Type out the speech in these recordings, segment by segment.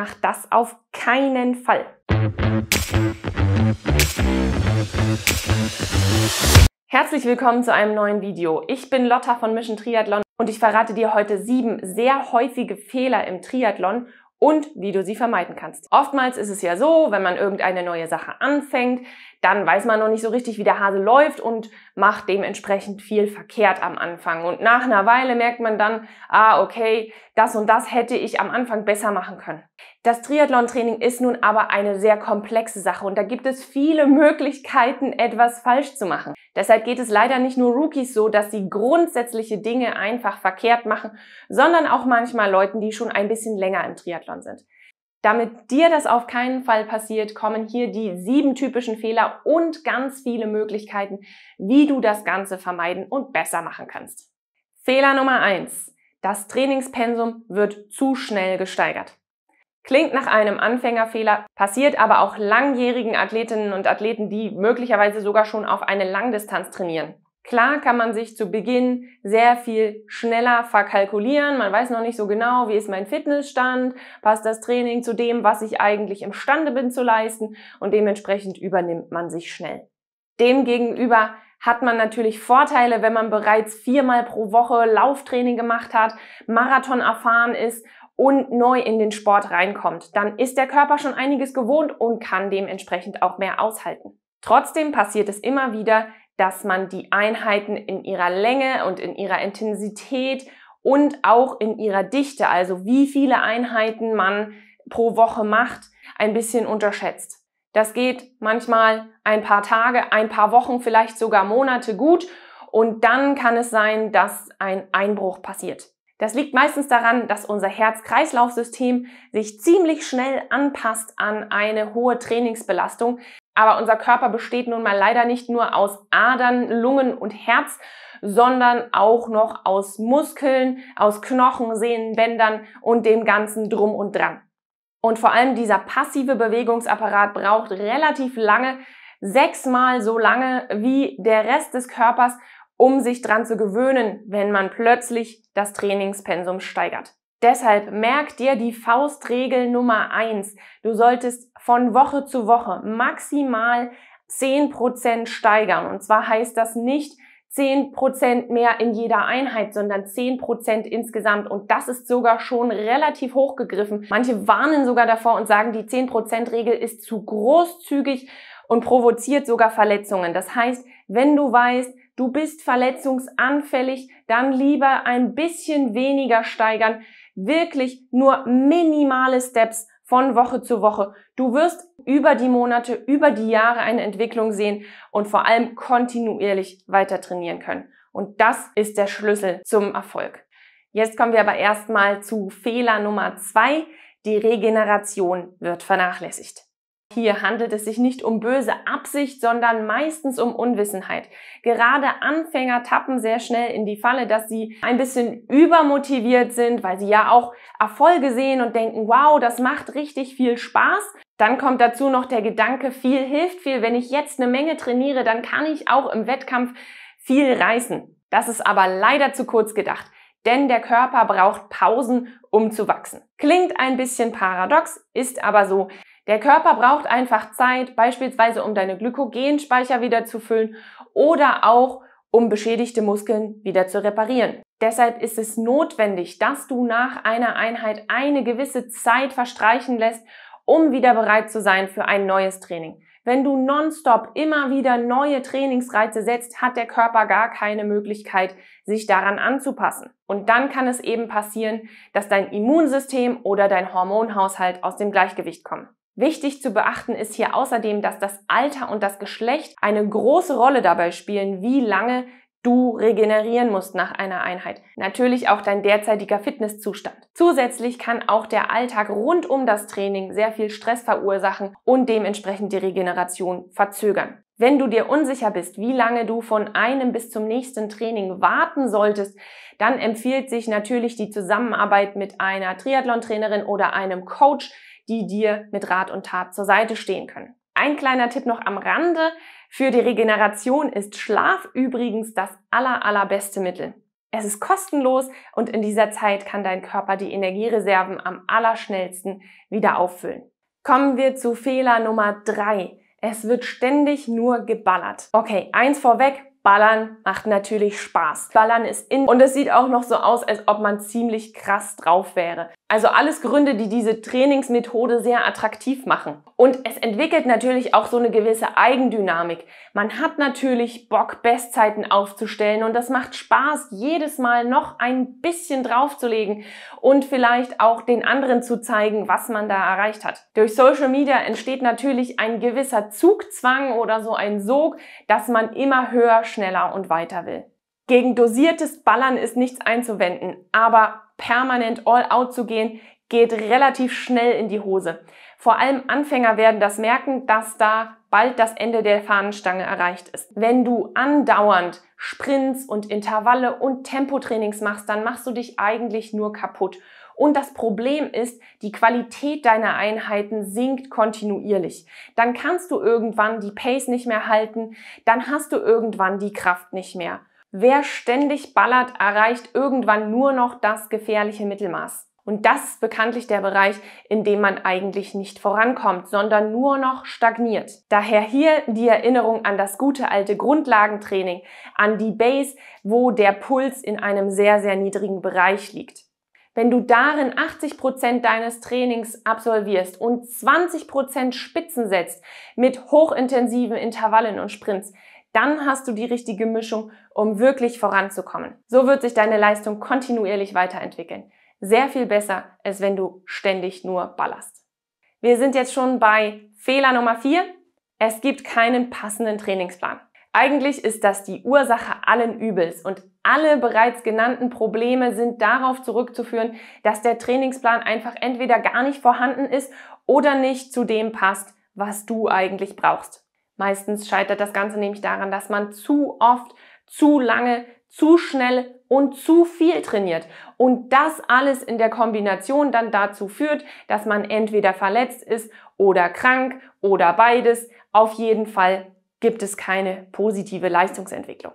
Mach das auf keinen Fall. Herzlich willkommen zu einem neuen Video. Ich bin Lotta von Mission Triathlon und ich verrate dir heute sieben sehr häufige Fehler im Triathlon und wie du sie vermeiden kannst. Oftmals ist es ja so, wenn man irgendeine neue Sache anfängt, dann weiß man noch nicht so richtig, wie der Hase läuft und macht dementsprechend viel verkehrt am Anfang. Und nach einer Weile merkt man dann, ah, okay, das und das hätte ich am Anfang besser machen können. Das Triathlon-Training ist nun aber eine sehr komplexe Sache und da gibt es viele Möglichkeiten, etwas falsch zu machen. Deshalb geht es leider nicht nur Rookies so, dass sie grundsätzliche Dinge einfach verkehrt machen, sondern auch manchmal Leuten, die schon ein bisschen länger im Triathlon sind. Damit dir das auf keinen Fall passiert, kommen hier die sieben typischen Fehler und ganz viele Möglichkeiten, wie du das Ganze vermeiden und besser machen kannst. Fehler Nummer eins: Das Trainingspensum wird zu schnell gesteigert. Klingt nach einem Anfängerfehler, passiert aber auch langjährigen Athletinnen und Athleten, die möglicherweise sogar schon auf eine Langdistanz trainieren. Klar kann man sich zu Beginn sehr viel schneller verkalkulieren. Man weiß noch nicht so genau, wie ist mein Fitnessstand, passt das Training zu dem, was ich eigentlich imstande bin zu leisten und dementsprechend übernimmt man sich schnell. Demgegenüber hat man natürlich Vorteile, wenn man bereits viermal pro Woche Lauftraining gemacht hat, Marathon erfahren ist und neu in den Sport reinkommt, dann ist der Körper schon einiges gewohnt und kann dementsprechend auch mehr aushalten. Trotzdem passiert es immer wieder, dass man die Einheiten in ihrer Länge und in ihrer Intensität und auch in ihrer Dichte, also wie viele Einheiten man pro Woche macht, ein bisschen unterschätzt. Das geht manchmal ein paar Tage, ein paar Wochen, vielleicht sogar Monate gut und dann kann es sein, dass ein Einbruch passiert. Das liegt meistens daran, dass unser Herz-Kreislauf-System sich ziemlich schnell anpasst an eine hohe Trainingsbelastung. Aber unser Körper besteht nun mal leider nicht nur aus Adern, Lungen und Herz, sondern auch noch aus Muskeln, aus Knochen, Sehnen, Bändern und dem ganzen Drum und Dran. Und vor allem dieser passive Bewegungsapparat braucht relativ lange, sechsmal so lange wie der Rest des Körpers, um sich dran zu gewöhnen, wenn man plötzlich das Trainingspensum steigert. Deshalb merk dir die Faustregel Nummer eins: Du solltest von Woche zu Woche maximal 10% steigern. Und zwar heißt das nicht 10% mehr in jeder Einheit, sondern 10% insgesamt. Und das ist sogar schon relativ hoch gegriffen. Manche warnen sogar davor und sagen, die 10%-Regel ist zu großzügig und provoziert sogar Verletzungen. Das heißt, wenn du weißt, du bist verletzungsanfällig, dann lieber ein bisschen weniger steigern. Wirklich nur minimale Steps von Woche zu Woche. Du wirst über die Monate, über die Jahre eine Entwicklung sehen und vor allem kontinuierlich weiter trainieren können. Und das ist der Schlüssel zum Erfolg. Jetzt kommen wir aber erstmal zu Fehler Nummer zwei. Die Regeneration wird vernachlässigt. Hier handelt es sich nicht um böse Absicht, sondern meistens um Unwissenheit. Gerade Anfänger tappen sehr schnell in die Falle, dass sie ein bisschen übermotiviert sind, weil sie ja auch Erfolge sehen und denken, wow, das macht richtig viel Spaß. Dann kommt dazu noch der Gedanke, viel hilft viel. Wenn ich jetzt eine Menge trainiere, dann kann ich auch im Wettkampf viel reißen. Das ist aber leider zu kurz gedacht denn der Körper braucht Pausen, um zu wachsen. Klingt ein bisschen paradox, ist aber so. Der Körper braucht einfach Zeit, beispielsweise um deine Glykogenspeicher wieder zu füllen oder auch um beschädigte Muskeln wieder zu reparieren. Deshalb ist es notwendig, dass du nach einer Einheit eine gewisse Zeit verstreichen lässt, um wieder bereit zu sein für ein neues Training. Wenn du nonstop immer wieder neue Trainingsreize setzt, hat der Körper gar keine Möglichkeit, sich daran anzupassen. Und dann kann es eben passieren, dass dein Immunsystem oder dein Hormonhaushalt aus dem Gleichgewicht kommen. Wichtig zu beachten ist hier außerdem, dass das Alter und das Geschlecht eine große Rolle dabei spielen, wie lange du regenerieren musst nach einer Einheit. Natürlich auch dein derzeitiger Fitnesszustand. Zusätzlich kann auch der Alltag rund um das Training sehr viel Stress verursachen und dementsprechend die Regeneration verzögern. Wenn du dir unsicher bist, wie lange du von einem bis zum nächsten Training warten solltest, dann empfiehlt sich natürlich die Zusammenarbeit mit einer Triathlon-Trainerin oder einem Coach, die dir mit Rat und Tat zur Seite stehen können. Ein kleiner Tipp noch am Rande. Für die Regeneration ist Schlaf übrigens das aller, allerbeste Mittel. Es ist kostenlos und in dieser Zeit kann dein Körper die Energiereserven am allerschnellsten wieder auffüllen. Kommen wir zu Fehler Nummer drei. Es wird ständig nur geballert. Okay, eins vorweg, Ballern macht natürlich Spaß. Ballern ist in und es sieht auch noch so aus, als ob man ziemlich krass drauf wäre. Also alles Gründe, die diese Trainingsmethode sehr attraktiv machen. Und es entwickelt natürlich auch so eine gewisse Eigendynamik. Man hat natürlich Bock, Bestzeiten aufzustellen und das macht Spaß, jedes Mal noch ein bisschen draufzulegen und vielleicht auch den anderen zu zeigen, was man da erreicht hat. Durch Social Media entsteht natürlich ein gewisser Zugzwang oder so ein Sog, dass man immer höher, schneller schneller und weiter will. Gegen dosiertes Ballern ist nichts einzuwenden, aber permanent all out zu gehen, geht relativ schnell in die Hose. Vor allem Anfänger werden das merken, dass da bald das Ende der Fahnenstange erreicht ist. Wenn du andauernd Sprints und Intervalle und Tempotrainings machst, dann machst du dich eigentlich nur kaputt und das Problem ist, die Qualität deiner Einheiten sinkt kontinuierlich, dann kannst du irgendwann die Pace nicht mehr halten, dann hast du irgendwann die Kraft nicht mehr. Wer ständig ballert, erreicht irgendwann nur noch das gefährliche Mittelmaß. Und das ist bekanntlich der Bereich, in dem man eigentlich nicht vorankommt, sondern nur noch stagniert. Daher hier die Erinnerung an das gute alte Grundlagentraining, an die Base, wo der Puls in einem sehr, sehr niedrigen Bereich liegt. Wenn du darin 80% deines Trainings absolvierst und 20% Spitzen setzt mit hochintensiven Intervallen und Sprints, dann hast du die richtige Mischung, um wirklich voranzukommen. So wird sich deine Leistung kontinuierlich weiterentwickeln. Sehr viel besser, als wenn du ständig nur ballerst. Wir sind jetzt schon bei Fehler Nummer 4. Es gibt keinen passenden Trainingsplan. Eigentlich ist das die Ursache allen Übels und alle bereits genannten Probleme sind darauf zurückzuführen, dass der Trainingsplan einfach entweder gar nicht vorhanden ist oder nicht zu dem passt, was du eigentlich brauchst. Meistens scheitert das Ganze nämlich daran, dass man zu oft, zu lange, zu schnell und zu viel trainiert. Und das alles in der Kombination dann dazu führt, dass man entweder verletzt ist oder krank oder beides. Auf jeden Fall gibt es keine positive Leistungsentwicklung.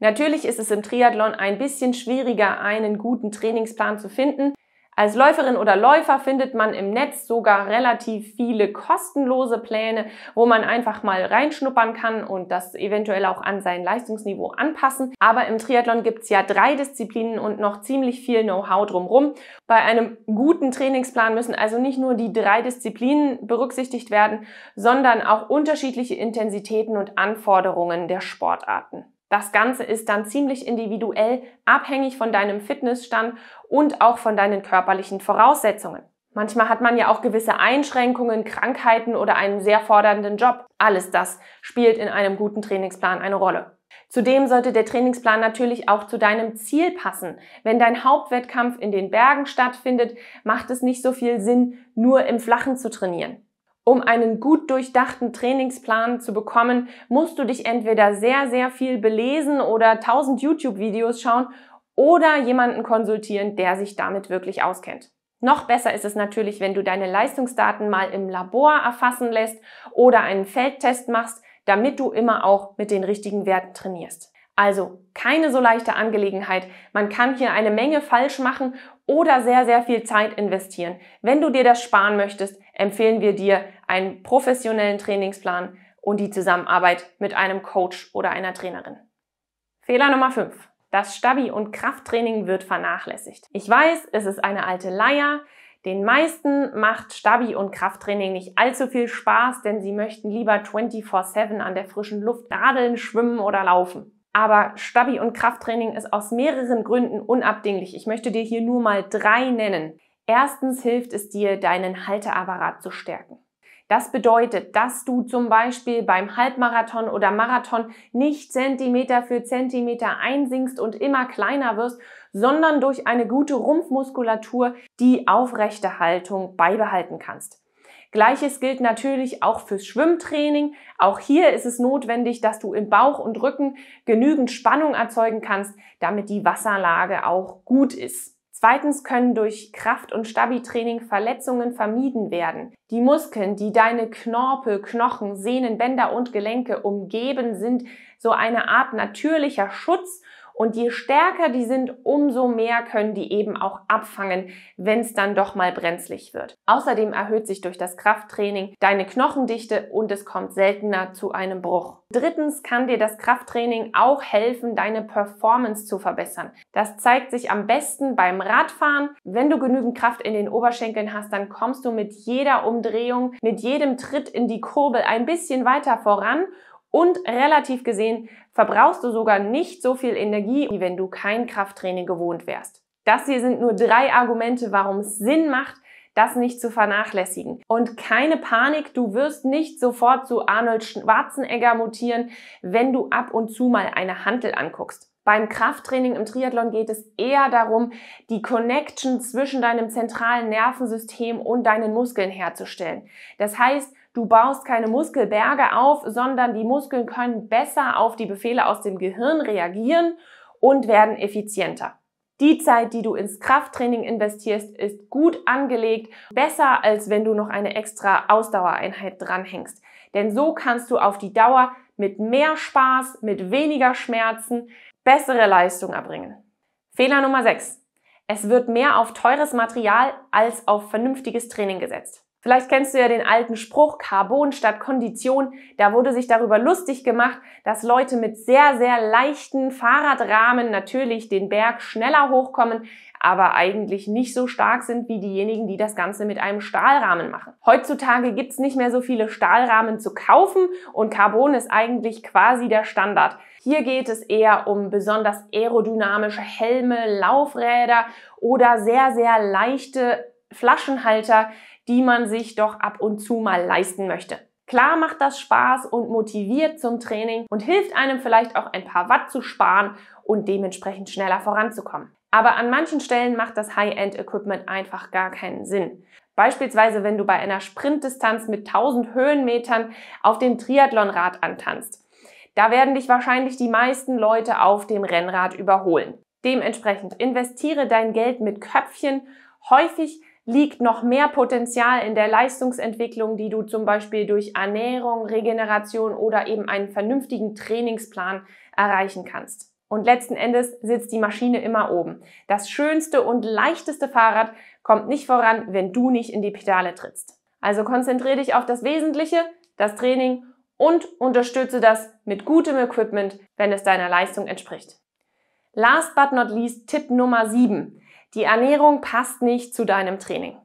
Natürlich ist es im Triathlon ein bisschen schwieriger, einen guten Trainingsplan zu finden. Als Läuferin oder Läufer findet man im Netz sogar relativ viele kostenlose Pläne, wo man einfach mal reinschnuppern kann und das eventuell auch an sein Leistungsniveau anpassen. Aber im Triathlon gibt es ja drei Disziplinen und noch ziemlich viel Know-how drumherum. Bei einem guten Trainingsplan müssen also nicht nur die drei Disziplinen berücksichtigt werden, sondern auch unterschiedliche Intensitäten und Anforderungen der Sportarten. Das Ganze ist dann ziemlich individuell, abhängig von deinem Fitnessstand und auch von deinen körperlichen Voraussetzungen. Manchmal hat man ja auch gewisse Einschränkungen, Krankheiten oder einen sehr fordernden Job. Alles das spielt in einem guten Trainingsplan eine Rolle. Zudem sollte der Trainingsplan natürlich auch zu deinem Ziel passen. Wenn dein Hauptwettkampf in den Bergen stattfindet, macht es nicht so viel Sinn, nur im Flachen zu trainieren. Um einen gut durchdachten Trainingsplan zu bekommen, musst du dich entweder sehr, sehr viel belesen oder tausend YouTube-Videos schauen oder jemanden konsultieren, der sich damit wirklich auskennt. Noch besser ist es natürlich, wenn du deine Leistungsdaten mal im Labor erfassen lässt oder einen Feldtest machst, damit du immer auch mit den richtigen Werten trainierst. Also keine so leichte Angelegenheit. Man kann hier eine Menge falsch machen oder sehr, sehr viel Zeit investieren. Wenn du dir das sparen möchtest, empfehlen wir dir einen professionellen Trainingsplan und die Zusammenarbeit mit einem Coach oder einer Trainerin. Fehler Nummer 5. Das Stabi- und Krafttraining wird vernachlässigt. Ich weiß, es ist eine alte Leier. Den meisten macht Stabi- und Krafttraining nicht allzu viel Spaß, denn sie möchten lieber 24-7 an der frischen Luft radeln, schwimmen oder laufen. Aber Stabi- und Krafttraining ist aus mehreren Gründen unabdinglich. Ich möchte dir hier nur mal drei nennen. Erstens hilft es dir, deinen Halteapparat zu stärken. Das bedeutet, dass du zum Beispiel beim Halbmarathon oder Marathon nicht Zentimeter für Zentimeter einsinkst und immer kleiner wirst, sondern durch eine gute Rumpfmuskulatur die aufrechte Haltung beibehalten kannst. Gleiches gilt natürlich auch fürs Schwimmtraining. Auch hier ist es notwendig, dass du im Bauch und Rücken genügend Spannung erzeugen kannst, damit die Wasserlage auch gut ist. Zweitens können durch Kraft- und Stabi-Training Verletzungen vermieden werden. Die Muskeln, die deine Knorpel, Knochen, Sehnen, Bänder und Gelenke umgeben, sind so eine Art natürlicher Schutz und je stärker die sind, umso mehr können die eben auch abfangen, wenn es dann doch mal brenzlig wird. Außerdem erhöht sich durch das Krafttraining deine Knochendichte und es kommt seltener zu einem Bruch. Drittens kann dir das Krafttraining auch helfen, deine Performance zu verbessern. Das zeigt sich am besten beim Radfahren. Wenn du genügend Kraft in den Oberschenkeln hast, dann kommst du mit jeder Umdrehung, mit jedem Tritt in die Kurbel ein bisschen weiter voran und relativ gesehen verbrauchst du sogar nicht so viel Energie, wie wenn du kein Krafttraining gewohnt wärst. Das hier sind nur drei Argumente, warum es Sinn macht, das nicht zu vernachlässigen. Und keine Panik, du wirst nicht sofort zu Arnold Schwarzenegger mutieren, wenn du ab und zu mal eine Hantel anguckst. Beim Krafttraining im Triathlon geht es eher darum, die Connection zwischen deinem zentralen Nervensystem und deinen Muskeln herzustellen. Das heißt, Du baust keine Muskelberge auf, sondern die Muskeln können besser auf die Befehle aus dem Gehirn reagieren und werden effizienter. Die Zeit, die du ins Krafttraining investierst, ist gut angelegt, besser als wenn du noch eine extra Ausdauereinheit dranhängst. Denn so kannst du auf die Dauer mit mehr Spaß, mit weniger Schmerzen bessere Leistung erbringen. Fehler Nummer 6. Es wird mehr auf teures Material als auf vernünftiges Training gesetzt. Vielleicht kennst du ja den alten Spruch Carbon statt Kondition. Da wurde sich darüber lustig gemacht, dass Leute mit sehr, sehr leichten Fahrradrahmen natürlich den Berg schneller hochkommen, aber eigentlich nicht so stark sind wie diejenigen, die das Ganze mit einem Stahlrahmen machen. Heutzutage gibt's nicht mehr so viele Stahlrahmen zu kaufen und Carbon ist eigentlich quasi der Standard. Hier geht es eher um besonders aerodynamische Helme, Laufräder oder sehr, sehr leichte Flaschenhalter, die man sich doch ab und zu mal leisten möchte. Klar macht das Spaß und motiviert zum Training und hilft einem vielleicht auch ein paar Watt zu sparen und dementsprechend schneller voranzukommen. Aber an manchen Stellen macht das High-End-Equipment einfach gar keinen Sinn. Beispielsweise, wenn du bei einer Sprintdistanz mit 1000 Höhenmetern auf dem Triathlonrad antanzt. Da werden dich wahrscheinlich die meisten Leute auf dem Rennrad überholen. Dementsprechend investiere dein Geld mit Köpfchen. Häufig liegt noch mehr Potenzial in der Leistungsentwicklung, die du zum Beispiel durch Ernährung, Regeneration oder eben einen vernünftigen Trainingsplan erreichen kannst. Und letzten Endes sitzt die Maschine immer oben. Das schönste und leichteste Fahrrad kommt nicht voran, wenn du nicht in die Pedale trittst. Also konzentriere dich auf das Wesentliche, das Training und unterstütze das mit gutem Equipment, wenn es deiner Leistung entspricht. Last but not least Tipp Nummer 7. Die Ernährung passt nicht zu deinem Training.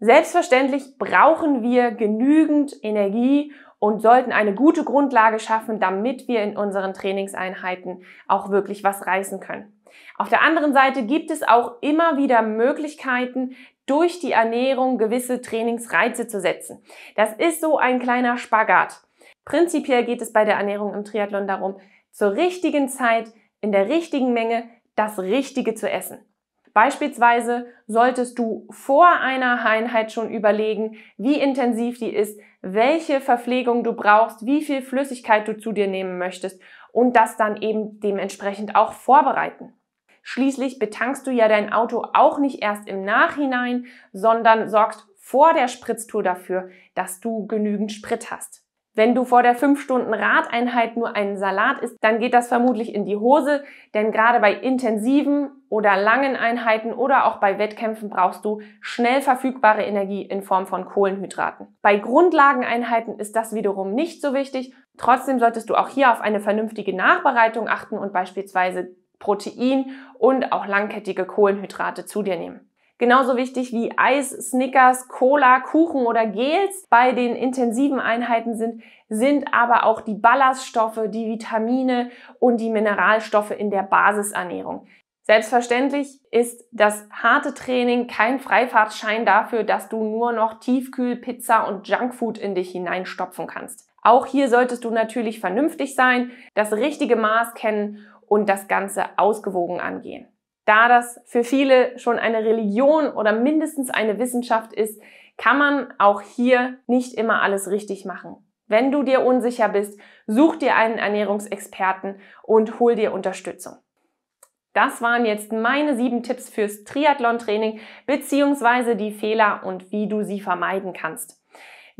Selbstverständlich brauchen wir genügend Energie und sollten eine gute Grundlage schaffen, damit wir in unseren Trainingseinheiten auch wirklich was reißen können. Auf der anderen Seite gibt es auch immer wieder Möglichkeiten, durch die Ernährung gewisse Trainingsreize zu setzen. Das ist so ein kleiner Spagat. Prinzipiell geht es bei der Ernährung im Triathlon darum, zur richtigen Zeit, in der richtigen Menge das Richtige zu essen. Beispielsweise solltest du vor einer Einheit schon überlegen, wie intensiv die ist, welche Verpflegung du brauchst, wie viel Flüssigkeit du zu dir nehmen möchtest und das dann eben dementsprechend auch vorbereiten. Schließlich betankst du ja dein Auto auch nicht erst im Nachhinein, sondern sorgst vor der Spritztour dafür, dass du genügend Sprit hast. Wenn du vor der 5-Stunden-Radeinheit nur einen Salat isst, dann geht das vermutlich in die Hose, denn gerade bei intensiven oder langen Einheiten oder auch bei Wettkämpfen brauchst du schnell verfügbare Energie in Form von Kohlenhydraten. Bei Grundlageneinheiten ist das wiederum nicht so wichtig. Trotzdem solltest du auch hier auf eine vernünftige Nachbereitung achten und beispielsweise Protein und auch langkettige Kohlenhydrate zu dir nehmen. Genauso wichtig wie Eis, Snickers, Cola, Kuchen oder Gels bei den intensiven Einheiten sind, sind aber auch die Ballaststoffe, die Vitamine und die Mineralstoffe in der Basisernährung. Selbstverständlich ist das harte Training kein Freifahrtschein dafür, dass du nur noch Tiefkühlpizza und Junkfood in dich hineinstopfen kannst. Auch hier solltest du natürlich vernünftig sein, das richtige Maß kennen und das Ganze ausgewogen angehen. Da das für viele schon eine Religion oder mindestens eine Wissenschaft ist, kann man auch hier nicht immer alles richtig machen. Wenn du dir unsicher bist, such dir einen Ernährungsexperten und hol dir Unterstützung. Das waren jetzt meine sieben Tipps fürs Triathlon-Training bzw. die Fehler und wie du sie vermeiden kannst.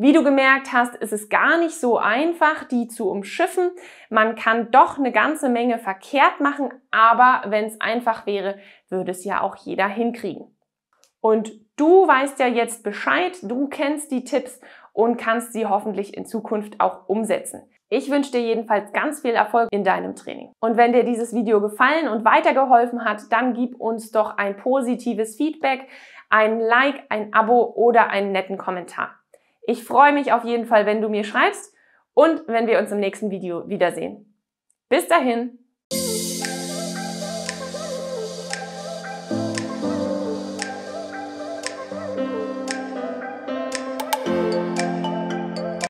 Wie du gemerkt hast, ist es gar nicht so einfach, die zu umschiffen. Man kann doch eine ganze Menge verkehrt machen, aber wenn es einfach wäre, würde es ja auch jeder hinkriegen. Und du weißt ja jetzt Bescheid, du kennst die Tipps und kannst sie hoffentlich in Zukunft auch umsetzen. Ich wünsche dir jedenfalls ganz viel Erfolg in deinem Training. Und wenn dir dieses Video gefallen und weitergeholfen hat, dann gib uns doch ein positives Feedback, ein Like, ein Abo oder einen netten Kommentar. Ich freue mich auf jeden Fall, wenn du mir schreibst und wenn wir uns im nächsten Video wiedersehen. Bis dahin!